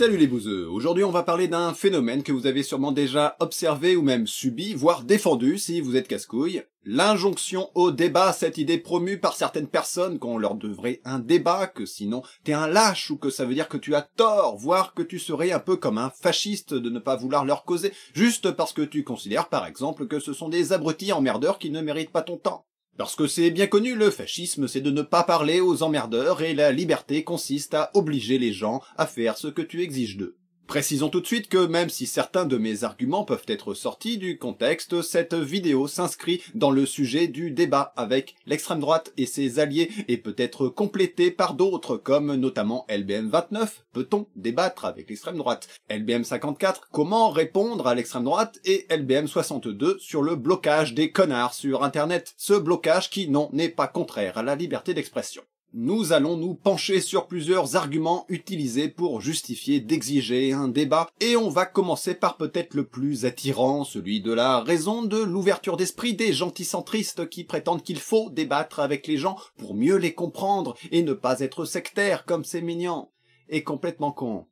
Salut les bouseux Aujourd'hui on va parler d'un phénomène que vous avez sûrement déjà observé ou même subi, voire défendu si vous êtes casse-couille. L'injonction au débat, cette idée promue par certaines personnes qu'on leur devrait un débat, que sinon t'es un lâche ou que ça veut dire que tu as tort, voire que tu serais un peu comme un fasciste de ne pas vouloir leur causer, juste parce que tu considères par exemple que ce sont des abrutis emmerdeurs qui ne méritent pas ton temps. Parce que c'est bien connu, le fascisme, c'est de ne pas parler aux emmerdeurs et la liberté consiste à obliger les gens à faire ce que tu exiges d'eux. Précisons tout de suite que même si certains de mes arguments peuvent être sortis du contexte, cette vidéo s'inscrit dans le sujet du débat avec l'extrême droite et ses alliés et peut être complétée par d'autres comme notamment LBM 29, peut-on débattre avec l'extrême droite LBM 54, comment répondre à l'extrême droite et LBM 62 sur le blocage des connards sur internet, ce blocage qui non n'est pas contraire à la liberté d'expression nous allons nous pencher sur plusieurs arguments utilisés pour justifier d'exiger un débat, et on va commencer par peut-être le plus attirant, celui de la raison de l'ouverture d'esprit des gentilcentristes qui prétendent qu'il faut débattre avec les gens pour mieux les comprendre et ne pas être sectaire comme ces mignons. Et complètement con.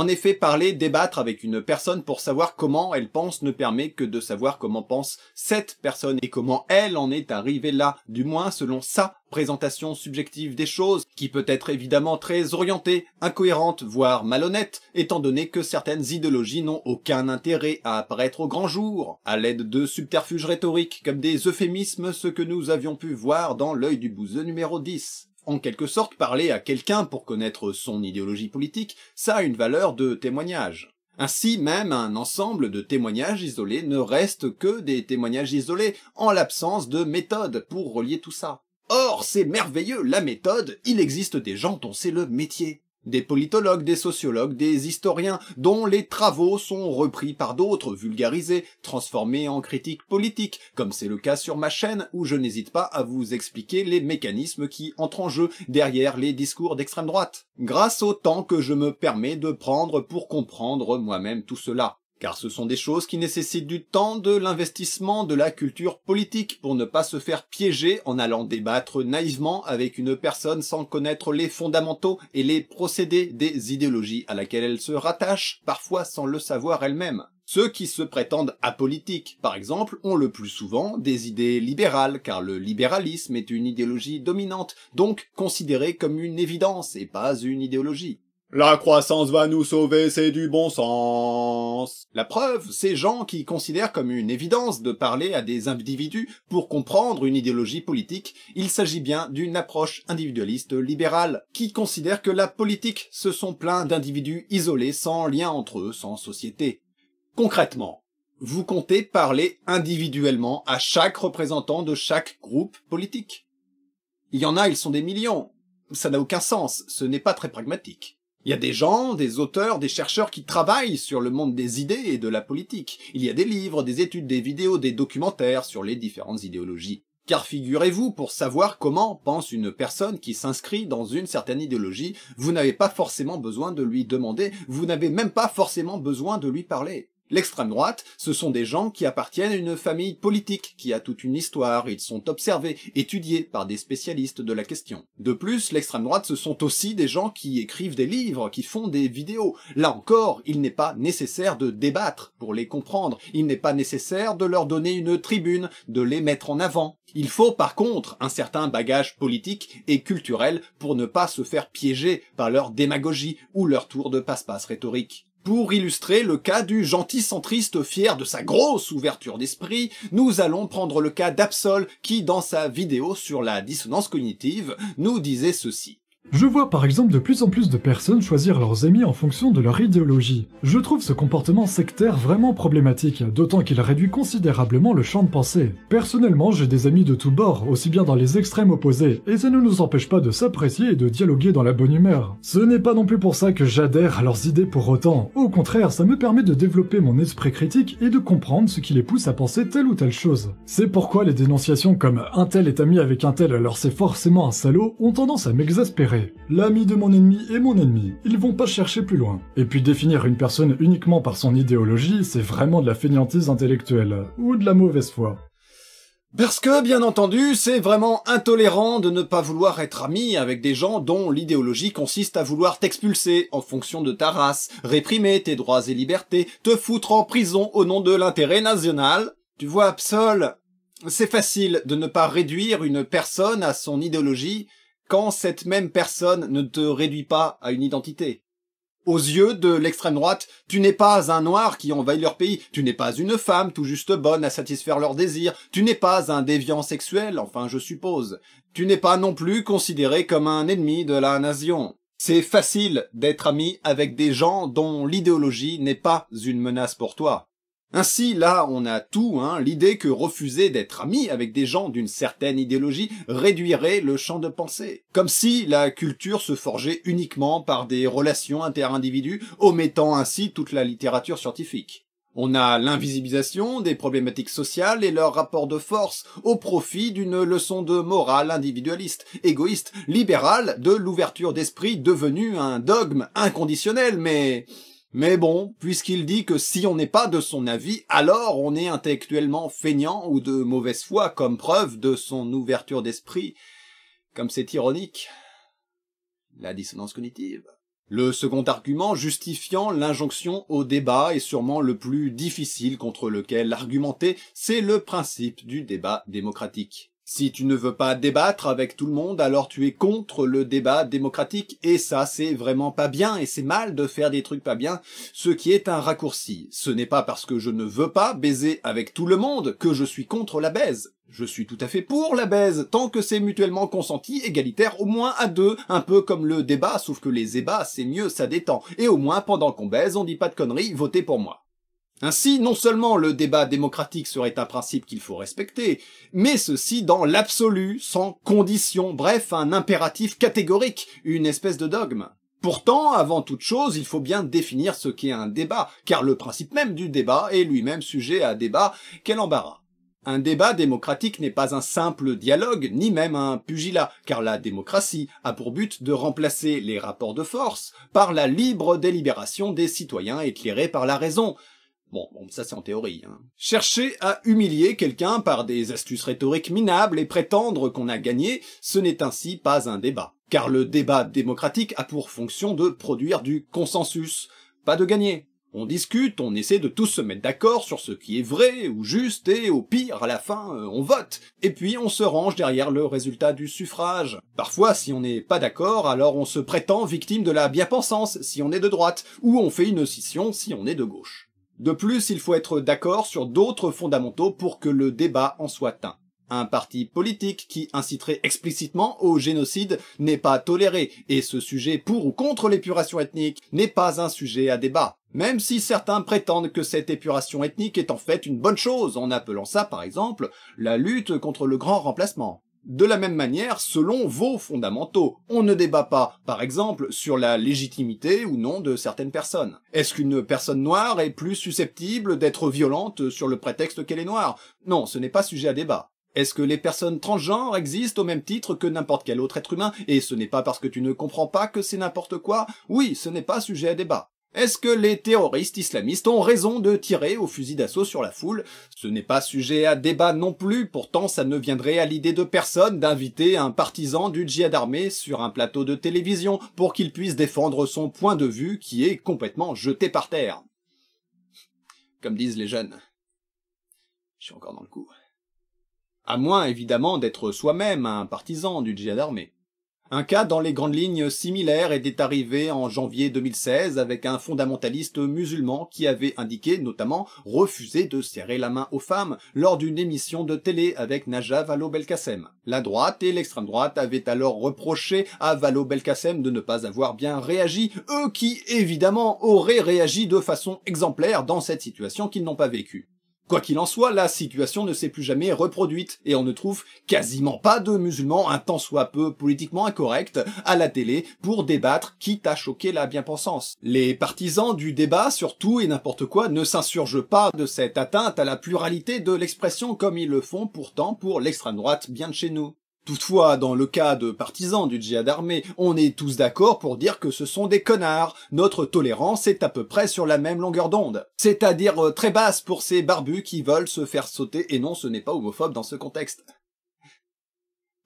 En effet, parler, débattre avec une personne pour savoir comment elle pense ne permet que de savoir comment pense cette personne et comment elle en est arrivée là, du moins selon sa présentation subjective des choses, qui peut être évidemment très orientée, incohérente, voire malhonnête, étant donné que certaines idéologies n'ont aucun intérêt à apparaître au grand jour, à l'aide de subterfuges rhétoriques comme des euphémismes, ce que nous avions pu voir dans l'œil du bouseux numéro 10 en quelque sorte parler à quelqu'un pour connaître son idéologie politique, ça a une valeur de témoignage. Ainsi, même un ensemble de témoignages isolés ne reste que des témoignages isolés, en l'absence de méthode pour relier tout ça. Or, c'est merveilleux, la méthode, il existe des gens dont c'est le métier des politologues, des sociologues, des historiens, dont les travaux sont repris par d'autres, vulgarisés, transformés en critiques politiques, comme c'est le cas sur ma chaîne, où je n'hésite pas à vous expliquer les mécanismes qui entrent en jeu derrière les discours d'extrême droite, grâce au temps que je me permets de prendre pour comprendre moi-même tout cela car ce sont des choses qui nécessitent du temps, de l'investissement, de la culture politique pour ne pas se faire piéger en allant débattre naïvement avec une personne sans connaître les fondamentaux et les procédés des idéologies à laquelle elle se rattache, parfois sans le savoir elle-même. Ceux qui se prétendent apolitiques, par exemple, ont le plus souvent des idées libérales, car le libéralisme est une idéologie dominante, donc considérée comme une évidence et pas une idéologie. La croissance va nous sauver, c'est du bon sens. La preuve, c'est gens qui considèrent comme une évidence de parler à des individus pour comprendre une idéologie politique, il s'agit bien d'une approche individualiste libérale, qui considère que la politique, se sont plein d'individus isolés, sans lien entre eux, sans société. Concrètement, vous comptez parler individuellement à chaque représentant de chaque groupe politique. Il y en a, ils sont des millions. Ça n'a aucun sens, ce n'est pas très pragmatique. Il y a des gens, des auteurs, des chercheurs qui travaillent sur le monde des idées et de la politique. Il y a des livres, des études, des vidéos, des documentaires sur les différentes idéologies. Car figurez-vous, pour savoir comment pense une personne qui s'inscrit dans une certaine idéologie, vous n'avez pas forcément besoin de lui demander, vous n'avez même pas forcément besoin de lui parler. L'extrême droite, ce sont des gens qui appartiennent à une famille politique qui a toute une histoire, ils sont observés, étudiés par des spécialistes de la question. De plus, l'extrême droite, ce sont aussi des gens qui écrivent des livres, qui font des vidéos. Là encore, il n'est pas nécessaire de débattre pour les comprendre, il n'est pas nécessaire de leur donner une tribune, de les mettre en avant. Il faut par contre un certain bagage politique et culturel pour ne pas se faire piéger par leur démagogie ou leur tour de passe-passe rhétorique. Pour illustrer le cas du gentil centriste fier de sa grosse ouverture d'esprit, nous allons prendre le cas d'Absol qui, dans sa vidéo sur la dissonance cognitive, nous disait ceci. Je vois par exemple de plus en plus de personnes choisir leurs amis en fonction de leur idéologie. Je trouve ce comportement sectaire vraiment problématique, d'autant qu'il réduit considérablement le champ de pensée. Personnellement, j'ai des amis de tous bords, aussi bien dans les extrêmes opposés, et ça ne nous empêche pas de s'apprécier et de dialoguer dans la bonne humeur. Ce n'est pas non plus pour ça que j'adhère à leurs idées pour autant, au contraire, ça me permet de développer mon esprit critique et de comprendre ce qui les pousse à penser telle ou telle chose. C'est pourquoi les dénonciations comme un tel est ami avec un tel alors c'est forcément un salaud ont tendance à m'exaspérer. L'ami de mon ennemi est mon ennemi, ils vont pas chercher plus loin. Et puis définir une personne uniquement par son idéologie, c'est vraiment de la fainéantise intellectuelle, ou de la mauvaise foi. Parce que, bien entendu, c'est vraiment intolérant de ne pas vouloir être ami avec des gens dont l'idéologie consiste à vouloir t'expulser en fonction de ta race, réprimer tes droits et libertés, te foutre en prison au nom de l'intérêt national. Tu vois, Absol, c'est facile de ne pas réduire une personne à son idéologie quand cette même personne ne te réduit pas à une identité. Aux yeux de l'extrême droite, tu n'es pas un noir qui envahit leur pays, tu n'es pas une femme tout juste bonne à satisfaire leurs désirs, tu n'es pas un déviant sexuel, enfin je suppose, tu n'es pas non plus considéré comme un ennemi de la nation. C'est facile d'être ami avec des gens dont l'idéologie n'est pas une menace pour toi. Ainsi, là, on a tout, hein, l'idée que refuser d'être ami avec des gens d'une certaine idéologie réduirait le champ de pensée. Comme si la culture se forgeait uniquement par des relations interindividus, omettant ainsi toute la littérature scientifique. On a l'invisibilisation des problématiques sociales et leur rapport de force au profit d'une leçon de morale individualiste, égoïste, libérale, de l'ouverture d'esprit devenue un dogme inconditionnel, mais mais bon, puisqu'il dit que si on n'est pas de son avis, alors on est intellectuellement feignant ou de mauvaise foi comme preuve de son ouverture d'esprit, comme c'est ironique. La dissonance cognitive. Le second argument justifiant l'injonction au débat est sûrement le plus difficile contre lequel argumenter, c'est le principe du débat démocratique. Si tu ne veux pas débattre avec tout le monde, alors tu es contre le débat démocratique et ça c'est vraiment pas bien et c'est mal de faire des trucs pas bien, ce qui est un raccourci. Ce n'est pas parce que je ne veux pas baiser avec tout le monde que je suis contre la baise. Je suis tout à fait pour la baise, tant que c'est mutuellement consenti, égalitaire, au moins à deux, un peu comme le débat, sauf que les ébats, c'est mieux, ça détend. Et au moins, pendant qu'on baise, on dit pas de conneries, votez pour moi. Ainsi, non seulement le débat démocratique serait un principe qu'il faut respecter, mais ceci dans l'absolu, sans condition, bref, un impératif catégorique, une espèce de dogme. Pourtant, avant toute chose, il faut bien définir ce qu'est un débat, car le principe même du débat est lui-même sujet à débat, quel embarras. Un débat démocratique n'est pas un simple dialogue, ni même un pugilat, car la démocratie a pour but de remplacer les rapports de force par la libre délibération des citoyens éclairés par la raison, Bon, ça c'est en théorie. Hein. Chercher à humilier quelqu'un par des astuces rhétoriques minables et prétendre qu'on a gagné, ce n'est ainsi pas un débat. Car le débat démocratique a pour fonction de produire du consensus, pas de gagner. On discute, on essaie de tous se mettre d'accord sur ce qui est vrai ou juste, et au pire, à la fin, euh, on vote. Et puis on se range derrière le résultat du suffrage. Parfois, si on n'est pas d'accord, alors on se prétend victime de la bien-pensance si on est de droite, ou on fait une scission si on est de gauche. De plus, il faut être d'accord sur d'autres fondamentaux pour que le débat en soit un. Un parti politique qui inciterait explicitement au génocide n'est pas toléré, et ce sujet pour ou contre l'épuration ethnique n'est pas un sujet à débat. Même si certains prétendent que cette épuration ethnique est en fait une bonne chose, en appelant ça par exemple la lutte contre le grand remplacement de la même manière selon vos fondamentaux. On ne débat pas, par exemple, sur la légitimité ou non de certaines personnes. Est-ce qu'une personne noire est plus susceptible d'être violente sur le prétexte qu'elle est noire Non, ce n'est pas sujet à débat. Est-ce que les personnes transgenres existent au même titre que n'importe quel autre être humain Et ce n'est pas parce que tu ne comprends pas que c'est n'importe quoi Oui, ce n'est pas sujet à débat. Est-ce que les terroristes islamistes ont raison de tirer au fusil d'assaut sur la foule Ce n'est pas sujet à débat non plus, pourtant ça ne viendrait à l'idée de personne d'inviter un partisan du djihad armé sur un plateau de télévision pour qu'il puisse défendre son point de vue qui est complètement jeté par terre. Comme disent les jeunes. Je suis encore dans le coup. À moins évidemment d'être soi-même un partisan du djihad armé. Un cas dans les grandes lignes similaires était arrivé en janvier 2016 avec un fondamentaliste musulman qui avait indiqué notamment refuser de serrer la main aux femmes lors d'une émission de télé avec Najat Valo belkacem La droite et l'extrême droite avaient alors reproché à Vallaud-Belkacem de ne pas avoir bien réagi, eux qui évidemment auraient réagi de façon exemplaire dans cette situation qu'ils n'ont pas vécue. Quoi qu'il en soit, la situation ne s'est plus jamais reproduite et on ne trouve quasiment pas de musulmans un tant soit peu politiquement incorrects à la télé pour débattre quitte à choquer la bien-pensance. Les partisans du débat sur tout et n'importe quoi ne s'insurgent pas de cette atteinte à la pluralité de l'expression comme ils le font pourtant pour l'extrême droite bien de chez nous. Toutefois, dans le cas de partisans du djihad armé, on est tous d'accord pour dire que ce sont des connards. Notre tolérance est à peu près sur la même longueur d'onde. C'est-à-dire euh, très basse pour ces barbus qui veulent se faire sauter, et non, ce n'est pas homophobe dans ce contexte.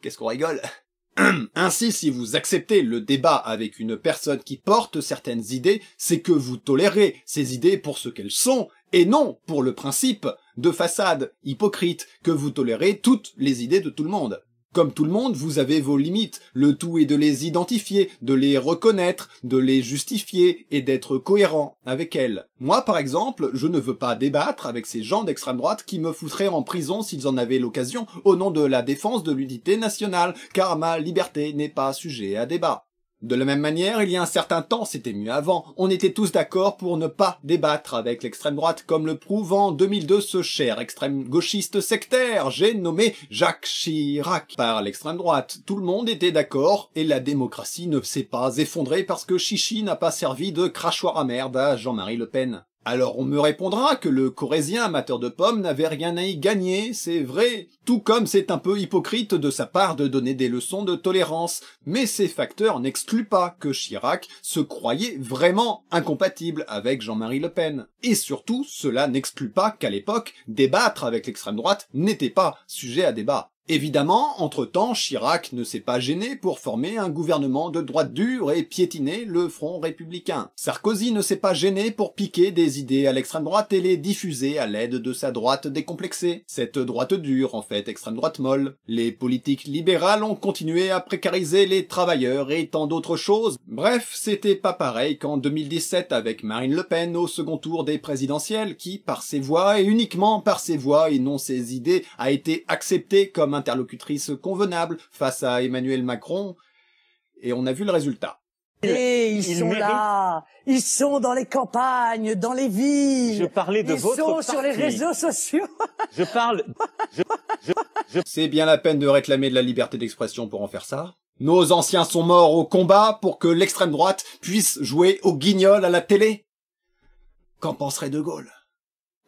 Qu'est-ce qu'on rigole Ainsi, si vous acceptez le débat avec une personne qui porte certaines idées, c'est que vous tolérez ces idées pour ce qu'elles sont, et non pour le principe de façade hypocrite que vous tolérez toutes les idées de tout le monde. Comme tout le monde, vous avez vos limites. Le tout est de les identifier, de les reconnaître, de les justifier et d'être cohérent avec elles. Moi, par exemple, je ne veux pas débattre avec ces gens d'extrême droite qui me foutraient en prison s'ils en avaient l'occasion au nom de la défense de l'unité nationale, car ma liberté n'est pas sujet à débat. De la même manière, il y a un certain temps, c'était mieux avant, on était tous d'accord pour ne pas débattre avec l'extrême droite, comme le prouve en 2002 ce cher extrême gauchiste sectaire, j'ai nommé Jacques Chirac, par l'extrême droite. Tout le monde était d'accord, et la démocratie ne s'est pas effondrée parce que Chichi n'a pas servi de crachoir à merde à Jean-Marie Le Pen. Alors on me répondra que le corésien amateur de pommes n'avait rien à y gagner, c'est vrai, tout comme c'est un peu hypocrite de sa part de donner des leçons de tolérance, mais ces facteurs n'excluent pas que Chirac se croyait vraiment incompatible avec Jean-Marie Le Pen. Et surtout, cela n'exclut pas qu'à l'époque, débattre avec l'extrême droite n'était pas sujet à débat. Évidemment, entre-temps, Chirac ne s'est pas gêné pour former un gouvernement de droite dure et piétiner le front républicain. Sarkozy ne s'est pas gêné pour piquer des idées à l'extrême droite et les diffuser à l'aide de sa droite décomplexée. Cette droite dure, en fait, extrême droite molle. Les politiques libérales ont continué à précariser les travailleurs et tant d'autres choses. Bref, c'était pas pareil qu'en 2017 avec Marine Le Pen au second tour des présidentielles qui, par ses voix et uniquement par ses voix et non ses idées, a été acceptée comme interlocutrice convenable face à Emmanuel Macron, et on a vu le résultat. ils, sont là, ils sont dans les campagnes, dans les villes. Je ils sont sur les réseaux sociaux. je parle. C'est bien la peine de réclamer de la liberté d'expression pour en faire ça. Nos anciens sont morts au combat pour que l'extrême droite puisse jouer au guignol à la télé. Qu'en penserait De Gaulle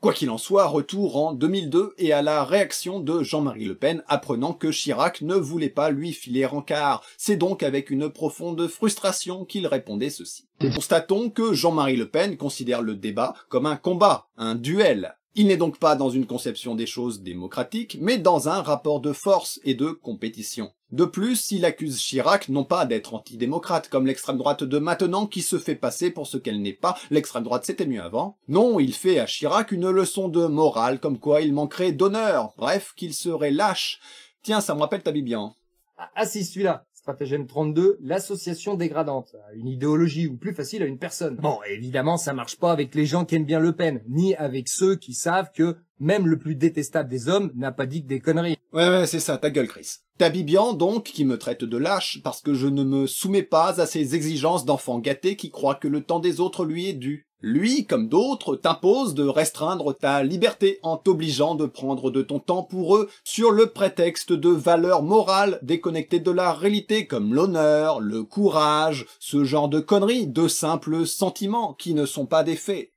Quoi qu'il en soit, retour en 2002 et à la réaction de Jean-Marie Le Pen apprenant que Chirac ne voulait pas lui filer rancard. C'est donc avec une profonde frustration qu'il répondait ceci. Constatons que Jean-Marie Le Pen considère le débat comme un combat, un duel, il n'est donc pas dans une conception des choses démocratique, mais dans un rapport de force et de compétition. De plus, il accuse Chirac non pas d'être antidémocrate comme l'extrême droite de maintenant qui se fait passer pour ce qu'elle n'est pas, l'extrême droite c'était mieux avant. Non, il fait à Chirac une leçon de morale comme quoi il manquerait d'honneur, bref, qu'il serait lâche. Tiens, ça me rappelle Tabibian. Ah, ah si, celui-là. Stratagème 32, l'association dégradante, une idéologie ou plus facile à une personne. Bon, évidemment, ça marche pas avec les gens qui aiment bien Le Pen, ni avec ceux qui savent que même le plus détestable des hommes n'a pas dit que des conneries. Ouais, ouais, c'est ça, ta gueule, Chris. Tabibian, donc, qui me traite de lâche parce que je ne me soumets pas à ses exigences d'enfant gâté qui croit que le temps des autres lui est dû lui, comme d'autres, t'impose de restreindre ta liberté en t'obligeant de prendre de ton temps pour eux sur le prétexte de valeurs morales déconnectées de la réalité comme l'honneur, le courage, ce genre de conneries, de simples sentiments qui ne sont pas des faits.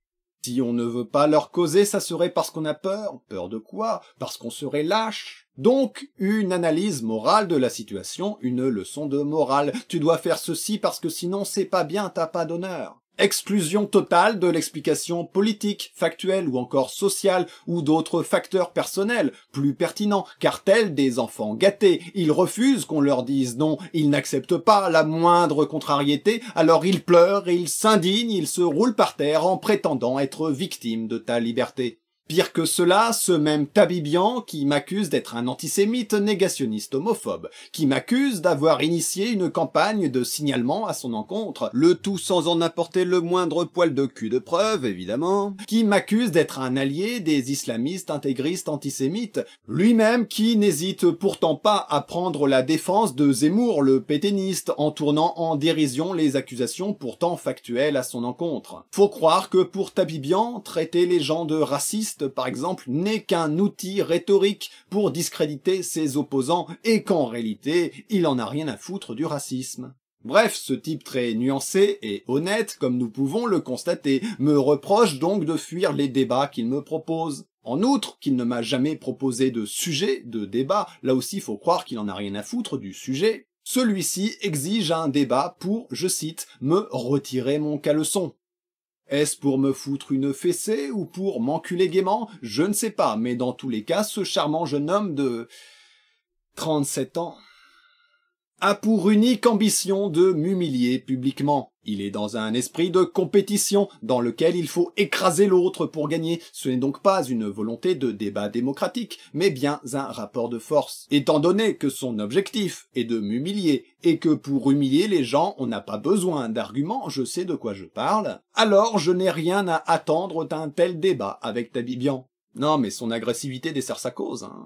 Si on ne veut pas leur causer, ça serait parce qu'on a peur. Peur de quoi Parce qu'on serait lâche. Donc, une analyse morale de la situation, une leçon de morale. Tu dois faire ceci parce que sinon c'est pas bien, t'as pas d'honneur. Exclusion totale de l'explication politique, factuelle ou encore sociale ou d'autres facteurs personnels plus pertinents, car tels des enfants gâtés, ils refusent qu'on leur dise non, ils n'acceptent pas la moindre contrariété, alors ils pleurent, ils s'indignent, ils se roulent par terre en prétendant être victimes de ta liberté. Pire que cela, ce même Tabibian qui m'accuse d'être un antisémite négationniste homophobe, qui m'accuse d'avoir initié une campagne de signalement à son encontre, le tout sans en apporter le moindre poil de cul de preuve, évidemment, qui m'accuse d'être un allié des islamistes intégristes antisémites, lui-même qui n'hésite pourtant pas à prendre la défense de Zemmour, le péténiste, en tournant en dérision les accusations pourtant factuelles à son encontre. Faut croire que pour Tabibian, traiter les gens de racistes par exemple, n'est qu'un outil rhétorique pour discréditer ses opposants et qu'en réalité, il en a rien à foutre du racisme. Bref, ce type très nuancé et honnête, comme nous pouvons le constater, me reproche donc de fuir les débats qu'il me propose. En outre, qu'il ne m'a jamais proposé de sujet, de débat, là aussi faut croire qu'il en a rien à foutre du sujet. Celui-ci exige un débat pour, je cite, me retirer mon caleçon. Est-ce pour me foutre une fessée ou pour m'enculer gaiement Je ne sais pas, mais dans tous les cas, ce charmant jeune homme de... 37 ans a pour unique ambition de m'humilier publiquement. Il est dans un esprit de compétition dans lequel il faut écraser l'autre pour gagner. Ce n'est donc pas une volonté de débat démocratique, mais bien un rapport de force. Étant donné que son objectif est de m'humilier et que pour humilier les gens, on n'a pas besoin d'arguments, je sais de quoi je parle, alors je n'ai rien à attendre d'un tel débat avec Tabibian. Non, mais son agressivité dessert sa cause. Hein.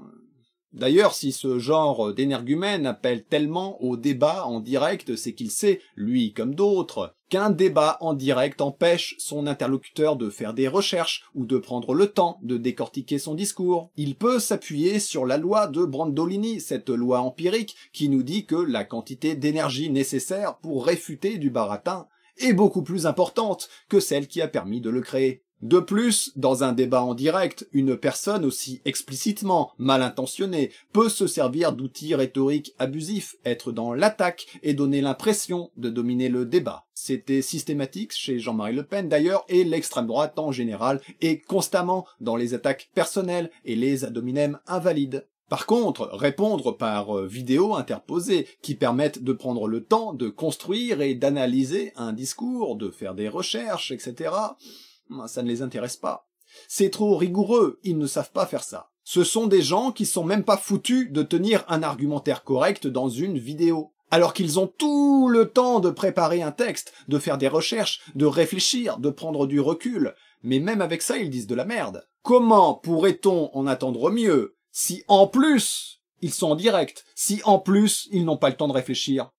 D'ailleurs, si ce genre d'énergumène appelle tellement au débat en direct, c'est qu'il sait, lui comme d'autres, qu'un débat en direct empêche son interlocuteur de faire des recherches ou de prendre le temps de décortiquer son discours. Il peut s'appuyer sur la loi de Brandolini, cette loi empirique qui nous dit que la quantité d'énergie nécessaire pour réfuter du baratin est beaucoup plus importante que celle qui a permis de le créer. De plus, dans un débat en direct, une personne aussi explicitement mal intentionnée peut se servir d'outils rhétoriques abusifs, être dans l'attaque et donner l'impression de dominer le débat. C'était systématique chez Jean-Marie Le Pen d'ailleurs et l'extrême droite en général est constamment dans les attaques personnelles et les ad invalides. Par contre, répondre par euh, vidéo interposée qui permettent de prendre le temps de construire et d'analyser un discours, de faire des recherches, etc ça ne les intéresse pas. C'est trop rigoureux, ils ne savent pas faire ça. Ce sont des gens qui sont même pas foutus de tenir un argumentaire correct dans une vidéo. Alors qu'ils ont tout le temps de préparer un texte, de faire des recherches, de réfléchir, de prendre du recul. Mais même avec ça, ils disent de la merde. Comment pourrait-on en attendre mieux si en plus ils sont en direct, si en plus ils n'ont pas le temps de réfléchir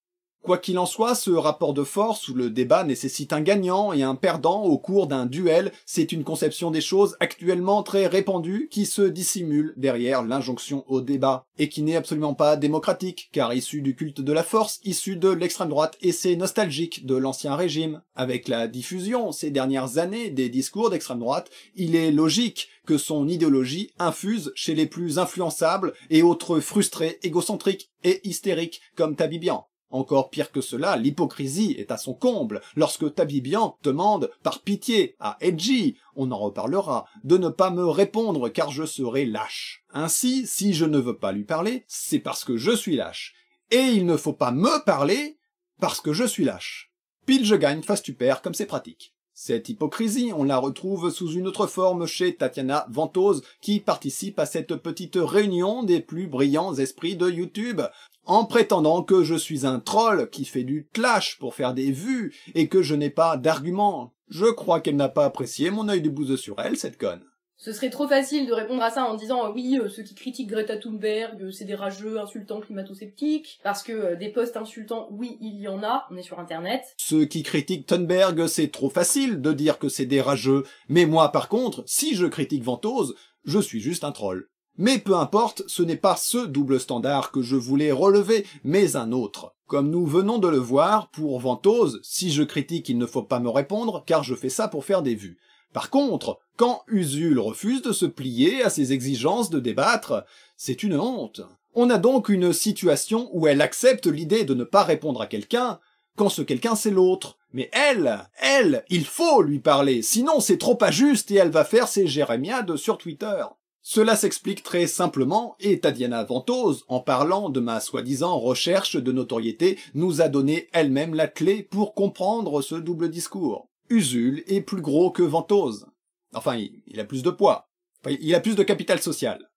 Quoi qu'il en soit, ce rapport de force où le débat nécessite un gagnant et un perdant au cours d'un duel, c'est une conception des choses actuellement très répandue qui se dissimule derrière l'injonction au débat, et qui n'est absolument pas démocratique, car issue du culte de la force, issue de l'extrême droite et c'est nostalgique de l'ancien régime. Avec la diffusion ces dernières années des discours d'extrême droite, il est logique que son idéologie infuse chez les plus influençables et autres frustrés, égocentriques et hystériques comme Tabibian. Encore pire que cela, l'hypocrisie est à son comble lorsque Tabibian demande par pitié à Edgy, on en reparlera, de ne pas me répondre car je serai lâche. Ainsi, si je ne veux pas lui parler, c'est parce que je suis lâche. Et il ne faut pas me parler parce que je suis lâche. Pile je gagne, face tu perds, comme c'est pratique. Cette hypocrisie, on la retrouve sous une autre forme chez Tatiana Ventose, qui participe à cette petite réunion des plus brillants esprits de YouTube en prétendant que je suis un troll qui fait du clash pour faire des vues et que je n'ai pas d'argument. Je crois qu'elle n'a pas apprécié mon œil de bouse sur elle, cette conne. Ce serait trop facile de répondre à ça en disant euh, oui, euh, ceux qui critiquent Greta Thunberg, euh, c'est des rageux, insultants, climato-sceptiques, parce que des posts insultants, oui, il y en a, on est sur Internet. Ceux qui critiquent Thunberg, c'est trop facile de dire que c'est des rageux, mais moi par contre, si je critique Ventose, je suis juste un troll. Mais peu importe, ce n'est pas ce double standard que je voulais relever, mais un autre. Comme nous venons de le voir, pour Ventose, si je critique, il ne faut pas me répondre, car je fais ça pour faire des vues. Par contre, quand Usul refuse de se plier à ses exigences de débattre, c'est une honte. On a donc une situation où elle accepte l'idée de ne pas répondre à quelqu'un, quand ce quelqu'un c'est l'autre. Mais elle, elle, il faut lui parler, sinon c'est trop injuste et elle va faire ses jérémiades sur Twitter. Cela s'explique très simplement, et Tadiana Ventose, en parlant de ma soi-disant recherche de notoriété, nous a donné elle-même la clé pour comprendre ce double discours. Usul est plus gros que Ventose. Enfin, il a plus de poids. il a plus de capital social.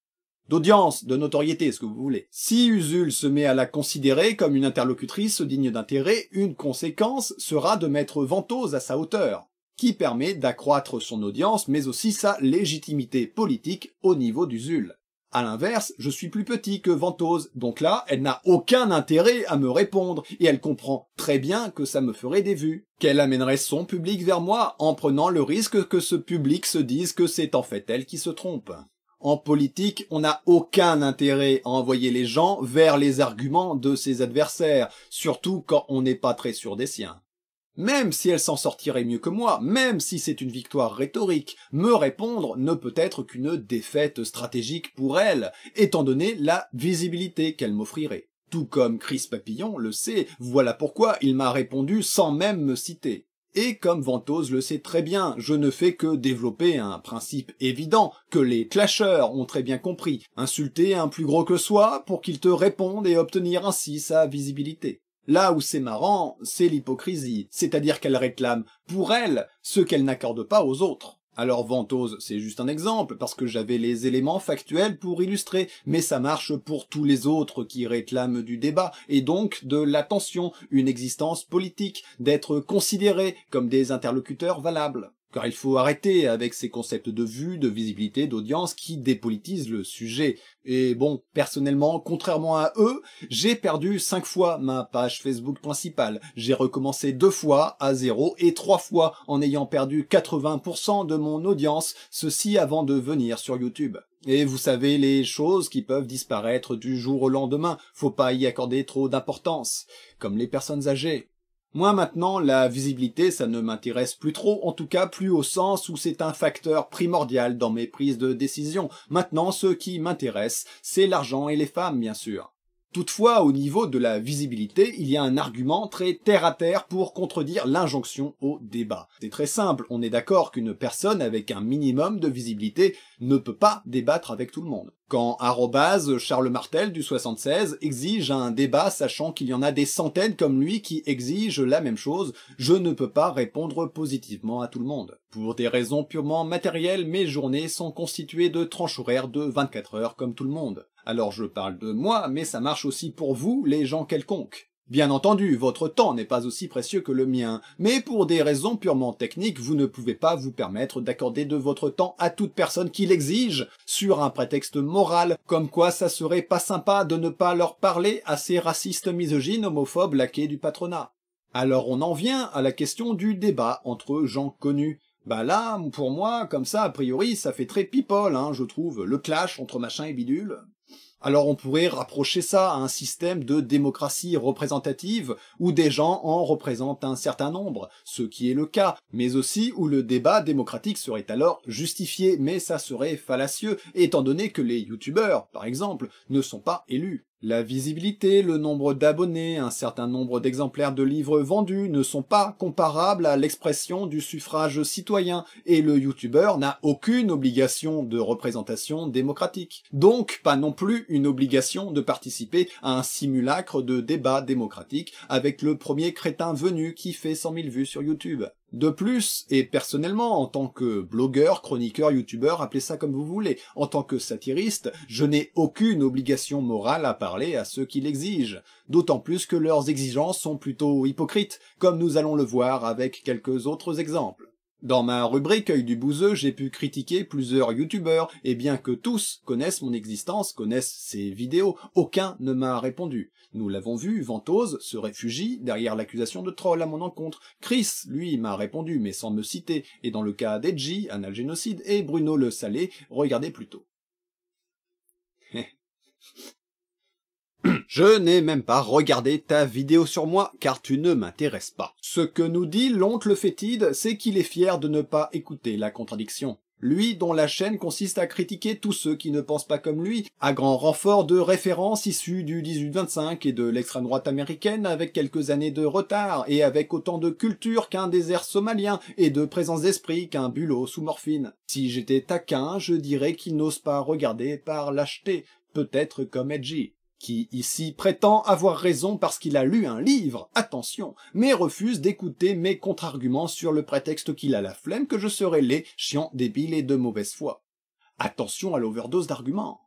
D'audience, de notoriété, ce que vous voulez. Si Usul se met à la considérer comme une interlocutrice digne d'intérêt, une conséquence sera de mettre Ventose à sa hauteur qui permet d'accroître son audience mais aussi sa légitimité politique au niveau du ZUL. A l'inverse, je suis plus petit que Ventose, donc là, elle n'a aucun intérêt à me répondre, et elle comprend très bien que ça me ferait des vues, qu'elle amènerait son public vers moi en prenant le risque que ce public se dise que c'est en fait elle qui se trompe. En politique, on n'a aucun intérêt à envoyer les gens vers les arguments de ses adversaires, surtout quand on n'est pas très sûr des siens même si elle s'en sortirait mieux que moi, même si c'est une victoire rhétorique, me répondre ne peut être qu'une défaite stratégique pour elle, étant donné la visibilité qu'elle m'offrirait. Tout comme Chris Papillon le sait, voilà pourquoi il m'a répondu sans même me citer. Et comme Ventose le sait très bien, je ne fais que développer un principe évident que les clasheurs ont très bien compris, insulter un plus gros que soi pour qu'il te réponde et obtenir ainsi sa visibilité. Là où c'est marrant, c'est l'hypocrisie, c'est-à-dire qu'elle réclame pour elle ce qu'elle n'accorde pas aux autres. Alors Ventose, c'est juste un exemple, parce que j'avais les éléments factuels pour illustrer, mais ça marche pour tous les autres qui réclament du débat, et donc de l'attention, une existence politique, d'être considérés comme des interlocuteurs valables car il faut arrêter avec ces concepts de vue, de visibilité, d'audience qui dépolitisent le sujet. Et bon, personnellement, contrairement à eux, j'ai perdu cinq fois ma page Facebook principale, j'ai recommencé deux fois à zéro et trois fois en ayant perdu 80% de mon audience, ceci avant de venir sur YouTube. Et vous savez les choses qui peuvent disparaître du jour au lendemain, faut pas y accorder trop d'importance, comme les personnes âgées. Moi maintenant, la visibilité, ça ne m'intéresse plus trop, en tout cas plus au sens où c'est un facteur primordial dans mes prises de décision. Maintenant, ce qui m'intéresse, c'est l'argent et les femmes, bien sûr. Toutefois, au niveau de la visibilité, il y a un argument très terre-à-terre pour contredire l'injonction au débat. C'est très simple, on est d'accord qu'une personne avec un minimum de visibilité ne peut pas débattre avec tout le monde. Quand arrobase Charles Martel du 76 exige un débat sachant qu'il y en a des centaines comme lui qui exigent la même chose, je ne peux pas répondre positivement à tout le monde. Pour des raisons purement matérielles, mes journées sont constituées de tranches horaires de 24 heures comme tout le monde. Alors je parle de moi, mais ça marche aussi pour vous, les gens quelconques. Bien entendu, votre temps n'est pas aussi précieux que le mien, mais pour des raisons purement techniques, vous ne pouvez pas vous permettre d'accorder de votre temps à toute personne qui l'exige, sur un prétexte moral, comme quoi ça serait pas sympa de ne pas leur parler à ces racistes misogynes homophobes laqués du patronat. Alors on en vient à la question du débat entre gens connus. Bah là, pour moi, comme ça, a priori, ça fait très people, hein, je trouve, le clash entre machin et bidule. Alors on pourrait rapprocher ça à un système de démocratie représentative où des gens en représentent un certain nombre, ce qui est le cas, mais aussi où le débat démocratique serait alors justifié, mais ça serait fallacieux, étant donné que les youtubeurs, par exemple, ne sont pas élus. La visibilité, le nombre d'abonnés, un certain nombre d'exemplaires de livres vendus ne sont pas comparables à l'expression du suffrage citoyen, et le youtubeur n'a aucune obligation de représentation démocratique. Donc pas non plus une obligation de participer à un simulacre de débat démocratique avec le premier crétin venu qui fait 100 000 vues sur YouTube. De plus, et personnellement, en tant que blogueur, chroniqueur, youtubeur, appelez ça comme vous voulez, en tant que satiriste, je n'ai aucune obligation morale à parler à ceux qui l'exigent, d'autant plus que leurs exigences sont plutôt hypocrites, comme nous allons le voir avec quelques autres exemples. Dans ma rubrique œil du bouseux, j'ai pu critiquer plusieurs youtubeurs, et bien que tous connaissent mon existence, connaissent ces vidéos, aucun ne m'a répondu. Nous l'avons vu, Ventose se réfugie derrière l'accusation de troll à mon encontre. Chris, lui, m'a répondu, mais sans me citer, et dans le cas d'Edgy, un algénocide, et Bruno Le Salé, regardez plutôt. Je n'ai même pas regardé ta vidéo sur moi, car tu ne m'intéresses pas. Ce que nous dit l'oncle fétide, c'est qu'il est fier de ne pas écouter la contradiction. Lui dont la chaîne consiste à critiquer tous ceux qui ne pensent pas comme lui, à grand renfort de références issues du 1825 et de l'extrême droite américaine avec quelques années de retard et avec autant de culture qu'un désert somalien et de présence d'esprit qu'un bulot sous morphine. Si j'étais taquin, je dirais qu'il n'ose pas regarder par lâcheté, peut-être comme Edgy qui ici prétend avoir raison parce qu'il a lu un livre, attention, mais refuse d'écouter mes contre-arguments sur le prétexte qu'il a la flemme que je serai les chiant, débile et de mauvaise foi. Attention à l'overdose d'arguments.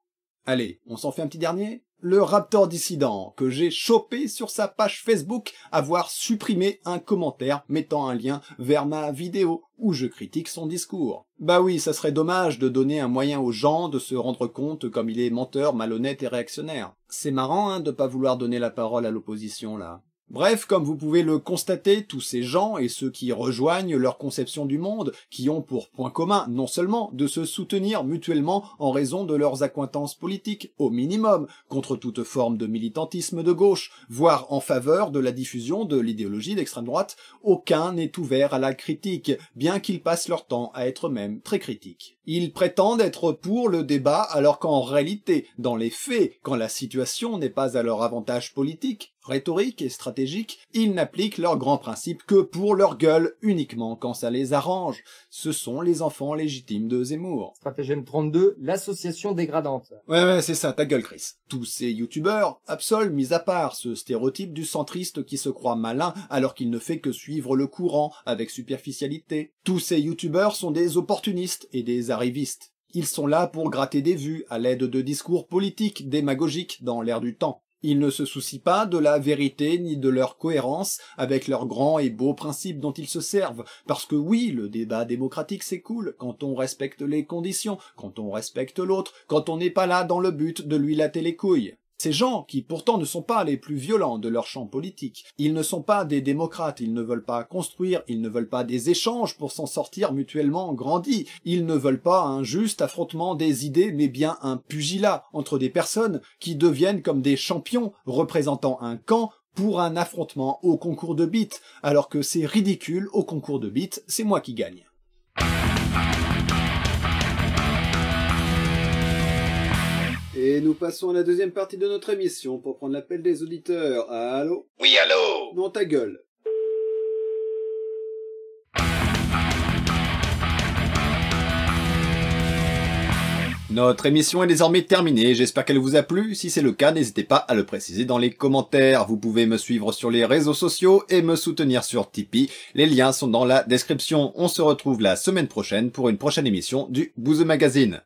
Allez, on s'en fait un petit dernier le Raptor dissident que j'ai chopé sur sa page Facebook avoir supprimé un commentaire mettant un lien vers ma vidéo où je critique son discours. Bah oui, ça serait dommage de donner un moyen aux gens de se rendre compte comme il est menteur, malhonnête et réactionnaire. C'est marrant hein, de pas vouloir donner la parole à l'opposition là. Bref, comme vous pouvez le constater, tous ces gens et ceux qui rejoignent leur conception du monde, qui ont pour point commun non seulement de se soutenir mutuellement en raison de leurs accointances politiques, au minimum, contre toute forme de militantisme de gauche, voire en faveur de la diffusion de l'idéologie d'extrême droite, aucun n'est ouvert à la critique, bien qu'ils passent leur temps à être même très critiques. Ils prétendent être pour le débat alors qu'en réalité, dans les faits, quand la situation n'est pas à leur avantage politique, rhétorique et stratégique, ils n'appliquent leurs grands principes que pour leur gueule, uniquement quand ça les arrange. Ce sont les enfants légitimes de Zemmour. Stratégème 32, l'association dégradante. Ouais, ouais, c'est ça, ta gueule, Chris. Tous ces youtubeurs, absol mis à part, ce stéréotype du centriste qui se croit malin alors qu'il ne fait que suivre le courant avec superficialité. Tous ces youtubeurs sont des opportunistes et des arrivistes. Ils sont là pour gratter des vues à l'aide de discours politiques démagogiques dans l'ère du temps. Ils ne se soucient pas de la vérité ni de leur cohérence avec leurs grands et beaux principes dont ils se servent, parce que oui, le débat démocratique s'écoule quand on respecte les conditions, quand on respecte l'autre, quand on n'est pas là dans le but de lui latter les couilles. Ces gens qui pourtant ne sont pas les plus violents de leur champ politique, ils ne sont pas des démocrates, ils ne veulent pas construire, ils ne veulent pas des échanges pour s'en sortir mutuellement grandis, ils ne veulent pas un juste affrontement des idées mais bien un pugilat entre des personnes qui deviennent comme des champions représentant un camp pour un affrontement au concours de bites alors que c'est ridicule, au concours de bites c'est moi qui gagne. Et nous passons à la deuxième partie de notre émission pour prendre l'appel des auditeurs. Allô Oui, allô Non, ta gueule Notre émission est désormais terminée, j'espère qu'elle vous a plu. Si c'est le cas, n'hésitez pas à le préciser dans les commentaires. Vous pouvez me suivre sur les réseaux sociaux et me soutenir sur Tipeee. Les liens sont dans la description. On se retrouve la semaine prochaine pour une prochaine émission du bouze Magazine.